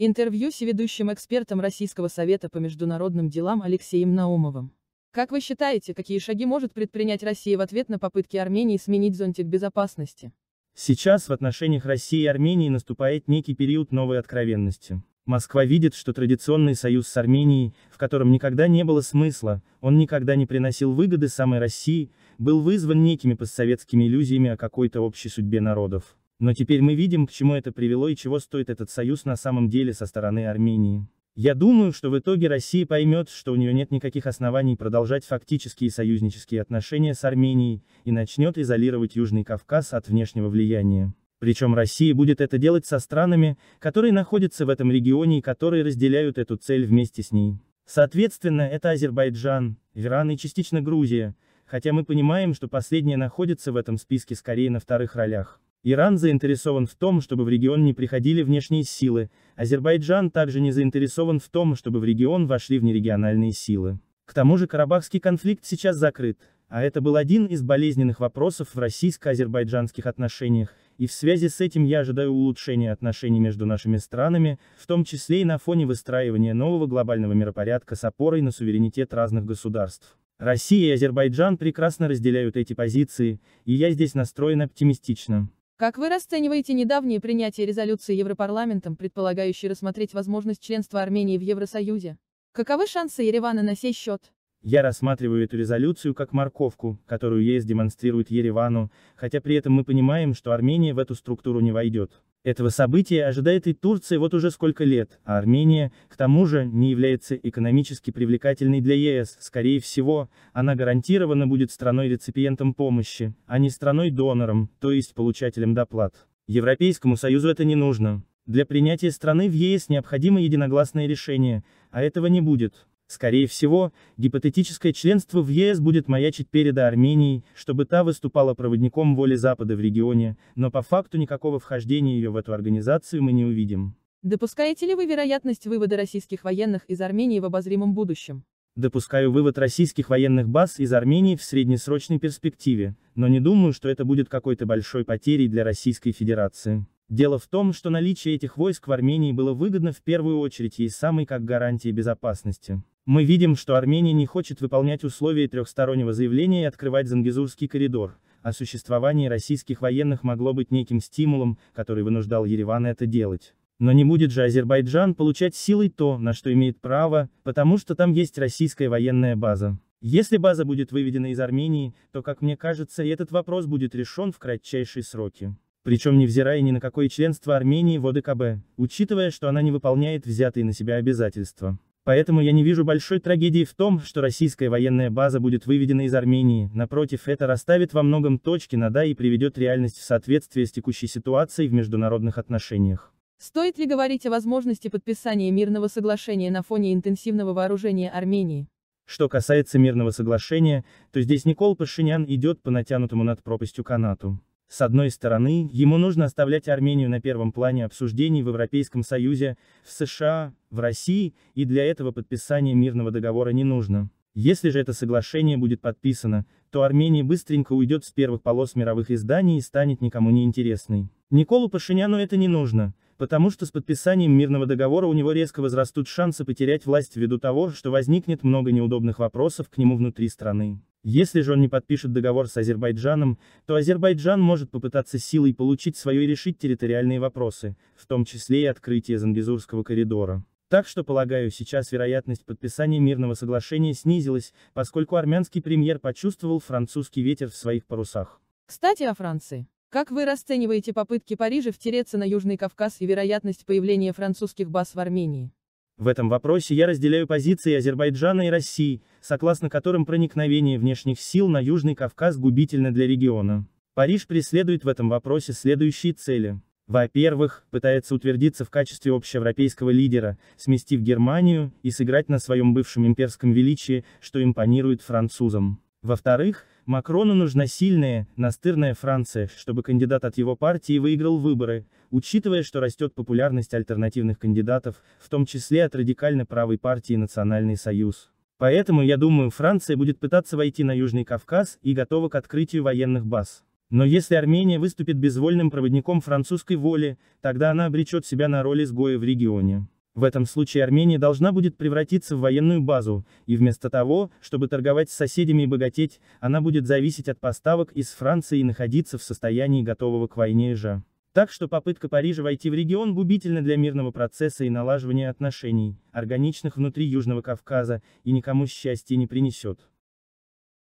Интервью с ведущим экспертом Российского совета по международным делам Алексеем Наумовым. Как вы считаете, какие шаги может предпринять Россия в ответ на попытки Армении сменить зонтик безопасности? Сейчас в отношениях России и Армении наступает некий период новой откровенности. Москва видит, что традиционный союз с Арменией, в котором никогда не было смысла, он никогда не приносил выгоды самой России, был вызван некими постсоветскими иллюзиями о какой-то общей судьбе народов. Но теперь мы видим, к чему это привело и чего стоит этот союз на самом деле со стороны Армении. Я думаю, что в итоге Россия поймет, что у нее нет никаких оснований продолжать фактические союзнические отношения с Арменией, и начнет изолировать Южный Кавказ от внешнего влияния. Причем Россия будет это делать со странами, которые находятся в этом регионе и которые разделяют эту цель вместе с ней. Соответственно, это Азербайджан, Иран и частично Грузия, хотя мы понимаем, что последняя находится в этом списке скорее на вторых ролях. Иран заинтересован в том, чтобы в регион не приходили внешние силы, Азербайджан также не заинтересован в том, чтобы в регион вошли внерегиональные силы. К тому же Карабахский конфликт сейчас закрыт, а это был один из болезненных вопросов в российско-азербайджанских отношениях, и в связи с этим я ожидаю улучшения отношений между нашими странами, в том числе и на фоне выстраивания нового глобального миропорядка с опорой на суверенитет разных государств. Россия и Азербайджан прекрасно разделяют эти позиции, и я здесь настроен оптимистично. Как вы расцениваете недавнее принятие резолюции Европарламентом, предполагающей рассмотреть возможность членства Армении в Евросоюзе? Каковы шансы Еревана на сей счет? Я рассматриваю эту резолюцию как морковку, которую ЕС демонстрирует Еревану, хотя при этом мы понимаем, что Армения в эту структуру не войдет. Этого события ожидает и Турция вот уже сколько лет, а Армения, к тому же, не является экономически привлекательной для ЕС, скорее всего, она гарантированно будет страной-реципиентом помощи, а не страной-донором, то есть получателем доплат. Европейскому Союзу это не нужно. Для принятия страны в ЕС необходимо единогласное решение, а этого не будет. Скорее всего, гипотетическое членство в ЕС будет маячить перед Арменией, чтобы та выступала проводником воли Запада в регионе, но по факту никакого вхождения ее в эту организацию мы не увидим. Допускаете ли вы вероятность вывода российских военных из Армении в обозримом будущем? Допускаю вывод российских военных баз из Армении в среднесрочной перспективе, но не думаю, что это будет какой-то большой потерей для Российской Федерации. Дело в том, что наличие этих войск в Армении было выгодно в первую очередь ей самой как гарантии безопасности. Мы видим, что Армения не хочет выполнять условия трехстороннего заявления и открывать Зангизурский коридор, а существование российских военных могло быть неким стимулом, который вынуждал Ереван это делать. Но не будет же Азербайджан получать силой то, на что имеет право, потому что там есть российская военная база. Если база будет выведена из Армении, то, как мне кажется, этот вопрос будет решен в кратчайшие сроки. Причем невзирая ни на какое членство Армении в ОДКБ, учитывая, что она не выполняет взятые на себя обязательства. Поэтому я не вижу большой трагедии в том, что российская военная база будет выведена из Армении, напротив, это расставит во многом точки над «а» и приведет реальность в соответствие с текущей ситуацией в международных отношениях. Стоит ли говорить о возможности подписания мирного соглашения на фоне интенсивного вооружения Армении? Что касается мирного соглашения, то здесь Никол Пашинян идет по натянутому над пропастью канату. С одной стороны, ему нужно оставлять Армению на первом плане обсуждений в Европейском Союзе, в США, в России, и для этого подписание мирного договора не нужно. Если же это соглашение будет подписано, то Армения быстренько уйдет с первых полос мировых изданий и станет никому не интересной. Николу Пашиняну это не нужно, потому что с подписанием мирного договора у него резко возрастут шансы потерять власть ввиду того, что возникнет много неудобных вопросов к нему внутри страны. Если же он не подпишет договор с Азербайджаном, то Азербайджан может попытаться силой получить свое и решить территориальные вопросы, в том числе и открытие Занбизурского коридора. Так что, полагаю, сейчас вероятность подписания мирного соглашения снизилась, поскольку армянский премьер почувствовал французский ветер в своих парусах. Кстати о Франции. Как вы расцениваете попытки Парижа втереться на Южный Кавказ и вероятность появления французских баз в Армении? В этом вопросе я разделяю позиции Азербайджана и России, согласно которым проникновение внешних сил на Южный Кавказ губительно для региона. Париж преследует в этом вопросе следующие цели. Во-первых, пытается утвердиться в качестве общеевропейского лидера, сместив Германию, и сыграть на своем бывшем имперском величии, что импонирует французам. Во-вторых, Макрону нужна сильная, настырная Франция, чтобы кандидат от его партии выиграл выборы, учитывая, что растет популярность альтернативных кандидатов, в том числе от радикально правой партии «Национальный союз». Поэтому, я думаю, Франция будет пытаться войти на Южный Кавказ и готова к открытию военных баз. Но если Армения выступит безвольным проводником французской воли, тогда она обречет себя на роль изгоя в регионе. В этом случае Армения должна будет превратиться в военную базу, и вместо того, чтобы торговать с соседями и богатеть, она будет зависеть от поставок из Франции и находиться в состоянии готового к войне же. Так что попытка Парижа войти в регион губительна для мирного процесса и налаживания отношений, органичных внутри Южного Кавказа, и никому счастья не принесет.